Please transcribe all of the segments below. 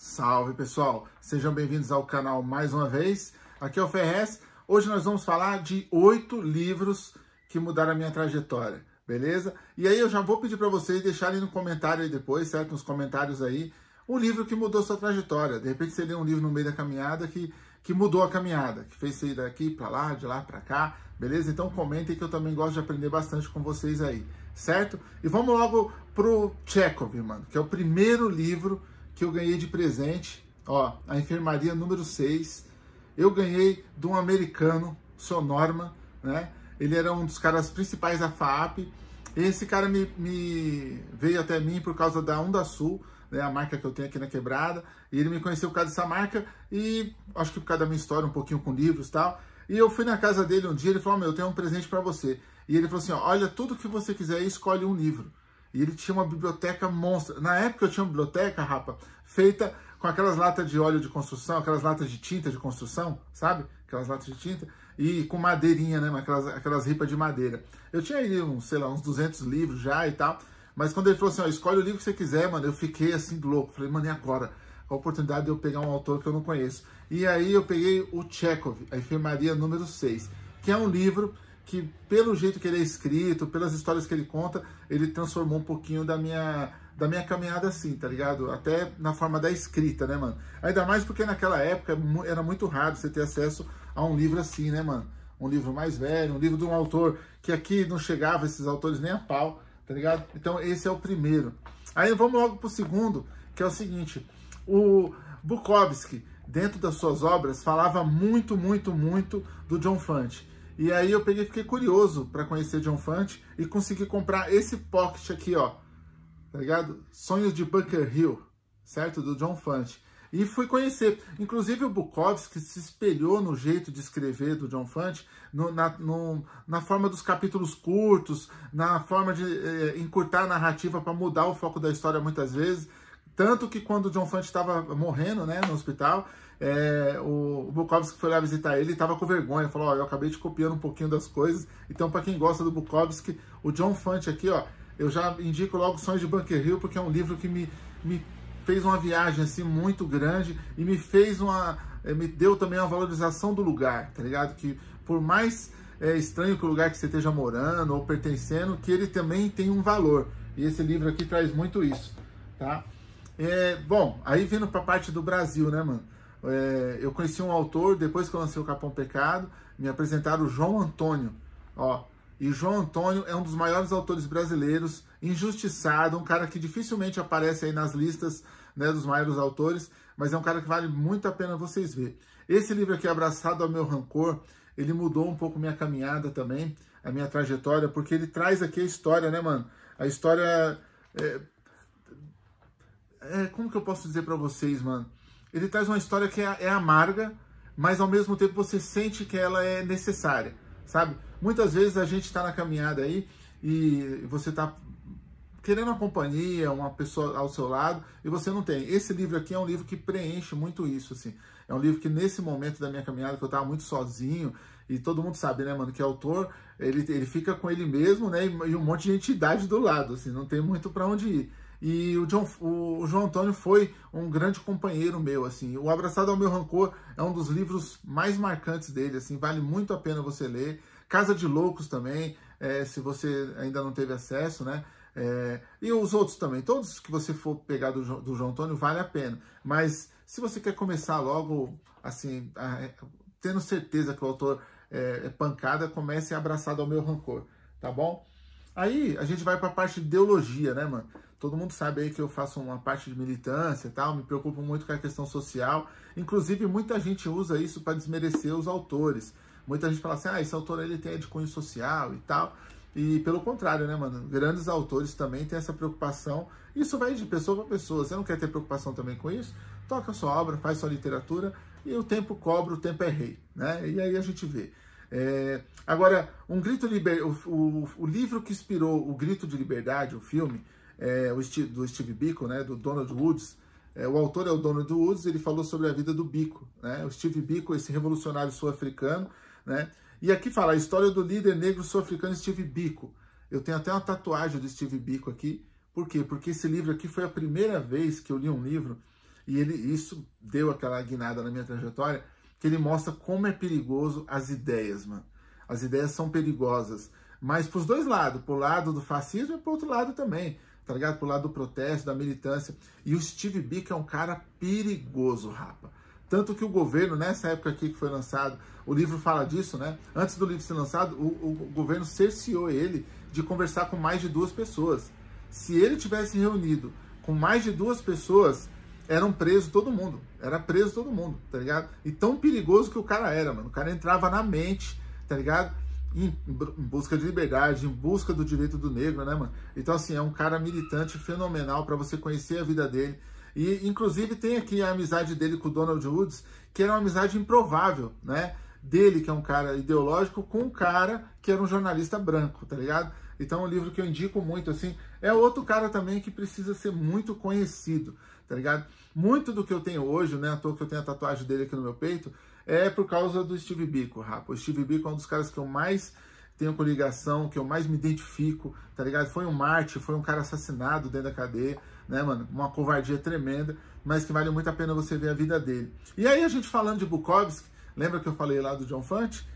Salve pessoal, sejam bem-vindos ao canal mais uma vez. Aqui é o Ferrez. Hoje nós vamos falar de oito livros que mudaram a minha trajetória, beleza? E aí eu já vou pedir para vocês deixarem no comentário aí depois, certo? Nos comentários aí, um livro que mudou sua trajetória. De repente você lê um livro no meio da caminhada que, que mudou a caminhada, que fez você ir daqui para lá, de lá para cá, beleza? Então comentem que eu também gosto de aprender bastante com vocês aí, certo? E vamos logo pro Chekhov, mano, que é o primeiro livro que eu ganhei de presente, ó, a enfermaria número 6. Eu ganhei de um americano, seu Norma, né? Ele era um dos caras principais da FAP, Esse cara me, me, veio até mim por causa da Onda Sul, né, a marca que eu tenho aqui na Quebrada. E ele me conheceu por causa dessa marca e acho que por causa da minha história, um pouquinho com livros e tal. E eu fui na casa dele um dia, ele falou, oh, meu, eu tenho um presente para você. E ele falou assim, olha, tudo que você quiser, escolhe um livro. E ele tinha uma biblioteca monstra. Na época eu tinha uma biblioteca, rapa, feita com aquelas latas de óleo de construção, aquelas latas de tinta de construção, sabe? Aquelas latas de tinta. E com madeirinha, né? Aquelas, aquelas ripas de madeira. Eu tinha aí, um, sei lá, uns 200 livros já e tal. Mas quando ele falou assim, ó, escolhe o livro que você quiser, mano, eu fiquei assim louco. Falei, mano, e agora? A oportunidade de eu pegar um autor que eu não conheço. E aí eu peguei o Chekhov, A Enfermaria Número 6, que é um livro que pelo jeito que ele é escrito, pelas histórias que ele conta, ele transformou um pouquinho da minha da minha caminhada assim, tá ligado? Até na forma da escrita, né, mano? Ainda mais porque naquela época era muito raro você ter acesso a um livro assim, né, mano? Um livro mais velho, um livro de um autor que aqui não chegava esses autores nem a pau, tá ligado? Então esse é o primeiro. Aí vamos logo pro segundo, que é o seguinte, o Bukowski, dentro das suas obras, falava muito, muito, muito do John Fante. E aí eu peguei, fiquei curioso para conhecer John Fante e consegui comprar esse pocket aqui, ó. Tá ligado? Sonhos de Bunker Hill, certo? Do John Fante. E fui conhecer. Inclusive o Bukowski se espelhou no jeito de escrever do John Fante, no, na, no, na, forma dos capítulos curtos, na forma de eh, encurtar a narrativa para mudar o foco da história muitas vezes. Tanto que quando o John Fante estava morrendo né, no hospital, é, o, Bukowski foi lá visitar ele e estava com vergonha. Falou, ó, eu acabei te copiando um pouquinho das coisas. Então, para quem gosta do Bukowski, o John Fante aqui, ó, eu já indico logo Sonhos de Bunker Hill, porque é um livro que me, me fez uma viagem assim muito grande e me fez uma... É, me deu também uma valorização do lugar, tá ligado? Que por mais é estranho que o lugar que você esteja morando ou pertencendo, que ele também tem um valor. E esse livro aqui traz muito isso, tá? É, bom, aí vindo para a parte do Brasil, né, mano? É, eu conheci um autor, depois que eu lancei o Capão Pecado, me apresentaram o João Antônio. Ó, e João Antônio é um dos maiores autores brasileiros, injustiçado, um cara que dificilmente aparece aí nas listas né, dos maiores autores, mas é um cara que vale muito a pena vocês verem. Esse livro aqui, Abraçado ao Meu Rancor, ele mudou um pouco minha caminhada também, a minha trajetória, porque ele traz aqui a história, né, mano? A história é, é, como que eu posso dizer para vocês, mano? Ele traz uma história que é, é, amarga, mas ao mesmo tempo você sente que ela é necessária, sabe? Muitas vezes a gente está na caminhada aí e você está querendo uma companhia, uma pessoa ao seu lado e você não tem. Esse livro aqui é um livro que preenche muito isso, assim. É um livro que nesse momento da minha caminhada que eu estava muito sozinho e todo mundo sabe, né, mano, que é autor ele, ele fica com ele mesmo, né, e um monte de entidade do lado, assim, não tem muito para onde ir. E o, John, o, João Antônio foi um grande companheiro meu, assim. O Abraçado ao Meu Rancor é um dos livros mais marcantes dele, assim. Vale muito a pena você ler. Casa de Loucos também, é, se você ainda não teve acesso, né? É, e os outros também. Todos que você for pegar do, do João Antônio, vale a pena. Mas se você quer começar logo, assim, a, é, tendo certeza que o autor é, é pancada, comece Abraçado ao Meu Rancor, tá bom? Aí a gente vai para a parte de ideologia, né, mano? Todo mundo sabe aí que eu faço uma parte de militância e tal, me preocupo muito com a questão social. Inclusive, muita gente usa isso para desmerecer os autores. Muita gente fala assim, ah, esse autor ele tem de cunho social e tal. E pelo contrário, né, mano? Grandes autores também têm essa preocupação. Isso vai de pessoa para pessoa. Você não quer ter preocupação também com isso? Toca sua obra, faz sua literatura e o tempo cobra, o tempo é rei, né? E aí a gente vê. É, agora, um grito liber... O, o, o, livro que inspirou o Grito de Liberdade, o filme é, o Steve, do Steve Biko, né, do Donald Woods, é, o autor é o Donald Woods, ele falou sobre a vida do Biko, né, o Steve Biko, esse revolucionário sul-africano, né, e aqui fala a história do líder negro sul-africano Steve Biko. Eu tenho até uma tatuagem do Steve Biko aqui, por quê? Porque esse livro aqui foi a primeira vez que eu li um livro e ele, isso deu aquela guinada na minha trajetória que ele mostra como é perigoso as ideias, mano. As ideias são perigosas, mas pros dois lados, pro lado do fascismo e pro outro lado também, tá ligado? Pro lado do protesto, da militância. E o Steve Bick é um cara perigoso, rapa. Tanto que o governo, nessa época aqui que foi lançado, o livro fala disso, né? Antes do livro ser lançado, o, o governo cerceou ele de conversar com mais de duas pessoas. Se ele tivesse reunido com mais de duas pessoas, eram presos todo mundo. Era preso todo mundo, tá ligado? E tão perigoso que o cara era, mano. O cara entrava na mente, tá ligado? Em, em busca de liberdade, em busca do direito do negro, né, mano? Então, assim, é um cara militante fenomenal para você conhecer a vida dele. E, inclusive, tem aqui a amizade dele com o Donald Woods, que era uma amizade improvável, né? Dele, que é um cara ideológico, com um cara que era um jornalista branco, tá ligado? Então, é um livro que eu indico muito, assim. É outro cara também que precisa ser muito conhecido tá ligado? Muito do que eu tenho hoje, né? À toa que eu tenho a tatuagem dele aqui no meu peito, é por causa do Steve Biko, rapaz. O Steve Biko é um dos caras que eu mais tenho coligação, que eu mais me identifico, tá ligado? Foi um Marte, foi um cara assassinado dentro da cadeia, né, mano? Uma covardia tremenda, mas que vale muito a pena você ver a vida dele. E aí, a gente falando de Bukowski, lembra que eu falei lá do John Fante?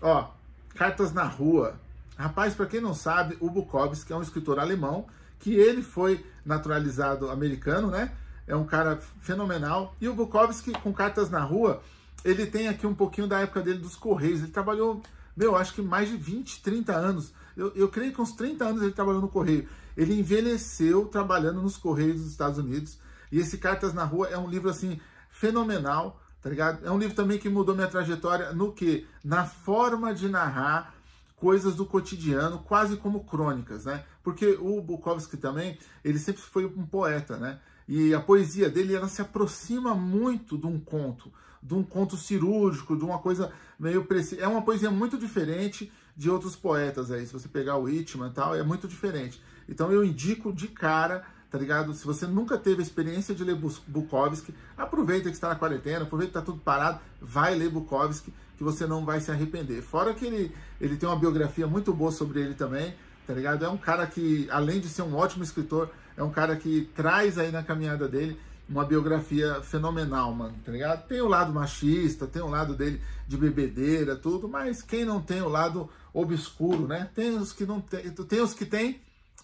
Ó, Cartas na Rua. Rapaz, para quem não sabe, o Bukowski é um escritor alemão que ele foi naturalizado americano, né? É um cara fenomenal. E o Bukowski, com Cartas na Rua, ele tem aqui um pouquinho da época dele dos Correios. Ele trabalhou, meu, acho que mais de 20, 30 anos. Eu, eu creio que uns 30 anos ele trabalhou no Correio. Ele envelheceu trabalhando nos Correios dos Estados Unidos. E esse Cartas na Rua é um livro, assim, fenomenal, tá ligado? É um livro também que mudou minha trajetória no que? Na forma de narrar coisas do cotidiano, quase como crônicas, né? Porque o Bukowski também, ele sempre foi um poeta, né? E a poesia dele, ela se aproxima muito de um conto, de um conto cirúrgico, de uma coisa meio precisa. É uma poesia muito diferente de outros poetas aí. Se você pegar o Whitman e tal, é muito diferente. Então eu indico de cara, tá ligado? Se você nunca teve a experiência de ler Bukowski, aproveita que está na quarentena, aproveita que está tudo parado, vai ler Bukowski, que você não vai se arrepender. Fora que ele, ele tem uma biografia muito boa sobre ele também, tá ligado? É um cara que, além de ser um ótimo escritor, é um cara que traz aí na caminhada dele uma biografia fenomenal, mano, tá ligado? Tem o lado machista, tem o lado dele de bebedeira, tudo, mas quem não tem o lado obscuro, né? Tem os que não tem, tem os que tem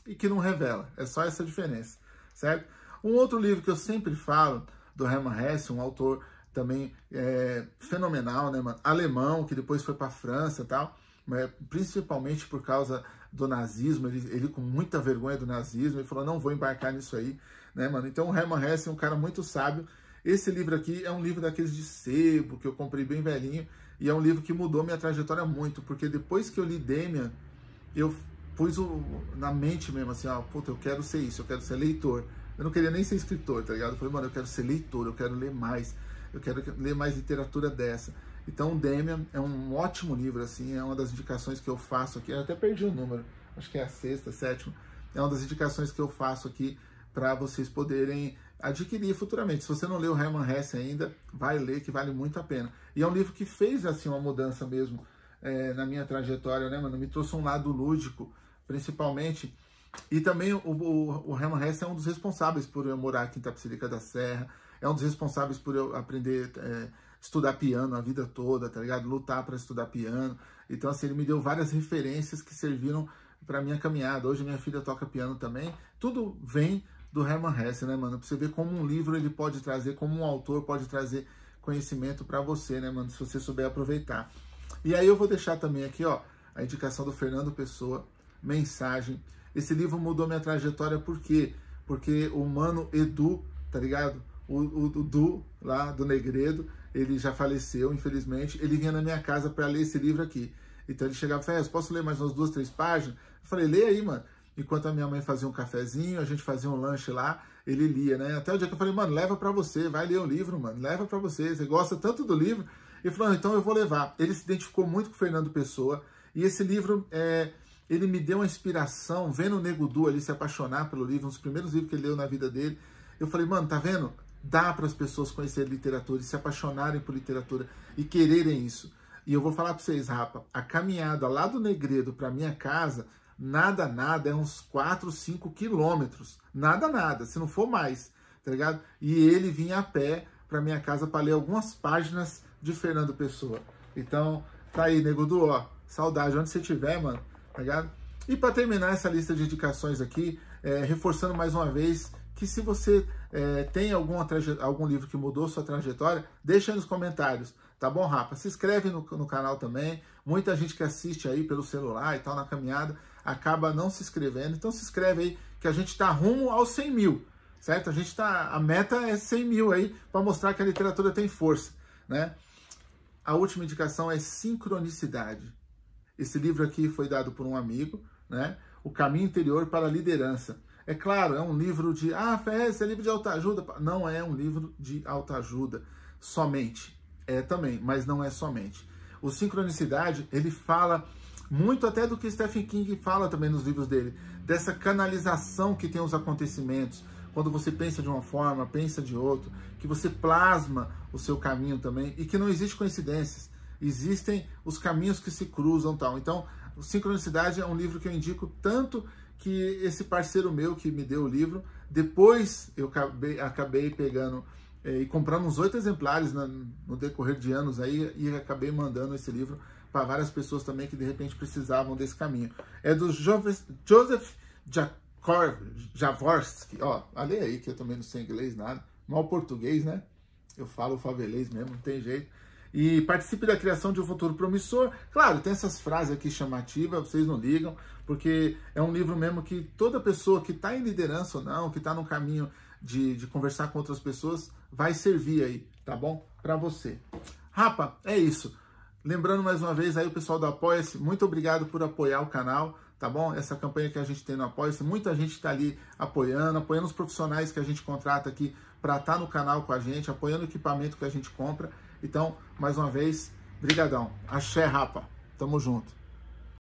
e que não revela. É só essa diferença, certo? Um outro livro que eu sempre falo do Herman Hesse, um autor também é, fenomenal, né, mano? Alemão, que depois foi para a França e tal, mas principalmente por causa do nazismo, ele, ele com muita vergonha do nazismo, ele falou, não vou embarcar nisso aí, né, mano? Então o Herman Hesse é um cara muito sábio, esse livro aqui é um livro daqueles de sebo, que eu comprei bem velhinho, e é um livro que mudou minha trajetória muito, porque depois que eu li Demian, eu pus o, na mente mesmo, assim, ó, puta, eu quero ser isso, eu quero ser leitor, eu não queria nem ser escritor, tá ligado? Eu falei, mano, eu quero ser leitor, eu quero ler mais, eu quero ler mais literatura dessa. Então, Demian é um ótimo livro, assim, é uma das indicações que eu faço aqui. Eu até perdi o número, acho que é a sexta, sétima. É uma das indicações que eu faço aqui para vocês poderem adquirir futuramente. Se você não leu Herman Hesse ainda, vai ler, que vale muito a pena. E é um livro que fez, assim, uma mudança mesmo é, na minha trajetória, né, mano? Me trouxe um lado lúdico, principalmente. E também o, o, o Herman Hesse é um dos responsáveis por eu morar aqui em Tapsirica da Serra, é um dos responsáveis por eu aprender é, estudar piano a vida toda, tá ligado? Lutar para estudar piano. Então, assim, ele me deu várias referências que serviram para minha caminhada. Hoje minha filha toca piano também. Tudo vem do Herman Hesse, né, mano? Pra você ver como um livro ele pode trazer, como um autor pode trazer conhecimento para você, né, mano? Se você souber aproveitar. E aí eu vou deixar também aqui, ó, a indicação do Fernando Pessoa, Mensagem. Esse livro mudou minha trajetória por quê? Porque o mano Edu, tá ligado? o, o, lá do Negredo, ele já faleceu, infelizmente. Ele vinha na minha casa para ler esse livro aqui. Então ele chegava e falava, é, posso ler mais umas duas, três páginas? Eu falei, lê aí, mano. Enquanto a minha mãe fazia um cafezinho, a gente fazia um lanche lá, ele lia, né? Até o dia que eu falei, mano, leva para você, vai ler o um livro, mano, leva para você, você gosta tanto do livro. Ele falou, então eu vou levar. Ele se identificou muito com o Fernando Pessoa, e esse livro, é, ele me deu uma inspiração, vendo o Nego Du ali se apaixonar pelo livro, um dos primeiros livros que ele leu na vida dele. Eu falei, mano, tá vendo? dá para as pessoas conhecerem literatura e se apaixonarem por literatura e quererem isso. E eu vou falar para vocês, rapa, a caminhada lá do Negredo para minha casa, nada, nada, é uns 4, 5 quilômetros. Nada, nada, se não for mais, tá ligado? E ele vinha a pé para minha casa para ler algumas páginas de Fernando Pessoa. Então, tá aí, nego do ó, saudade, onde você estiver, mano, tá ligado? E para terminar essa lista de indicações aqui, é, reforçando mais uma vez que se você é, tem alguma algum livro que mudou sua trajetória, deixa aí nos comentários, tá bom, Rapa? Se inscreve no, no canal também. Muita gente que assiste aí pelo celular e tal, na caminhada, acaba não se inscrevendo. Então se inscreve aí, que a gente está rumo aos 100 mil, certo? A gente tá, a meta é 100 mil aí, para mostrar que a literatura tem força, né? A última indicação é Sincronicidade. Esse livro aqui foi dado por um amigo, né? O Caminho Interior para a Liderança. É claro, é um livro de. Ah, é, esse é livro de autoajuda. Não é um livro de autoajuda somente. É também, mas não é somente. O Sincronicidade, ele fala muito até do que Stephen King fala também nos livros dele, dessa canalização que tem os acontecimentos, quando você pensa de uma forma, pensa de outra, que você plasma o seu caminho também e que não existe coincidências, existem os caminhos que se cruzam tal. Então, o Sincronicidade é um livro que eu indico tanto que esse parceiro meu que me deu o livro, depois eu acabei, acabei pegando é, e comprando uns oito exemplares na, no decorrer de anos aí e acabei mandando esse livro para várias pessoas também que de repente precisavam desse caminho. É do Joseph Jakor, Javorski, ó, olha aí que eu também não sei inglês nada, mal português, né? Eu falo favelês mesmo, não tem jeito e participe da criação de um futuro promissor. Claro, tem essas frases aqui chamativas, vocês não ligam porque é um livro mesmo que toda pessoa que está em liderança ou não, que está no caminho de, de conversar com outras pessoas, vai servir aí, tá bom? Para você. Rapa, é isso. Lembrando mais uma vez aí o pessoal do Apoia-se, muito obrigado por apoiar o canal, tá bom? Essa campanha que a gente tem no Apoia-se, muita gente está ali apoiando, apoiando os profissionais que a gente contrata aqui para estar tá no canal com a gente, apoiando o equipamento que a gente compra. Então, mais uma vez, brigadão. Axé, Rapa. Tamo junto.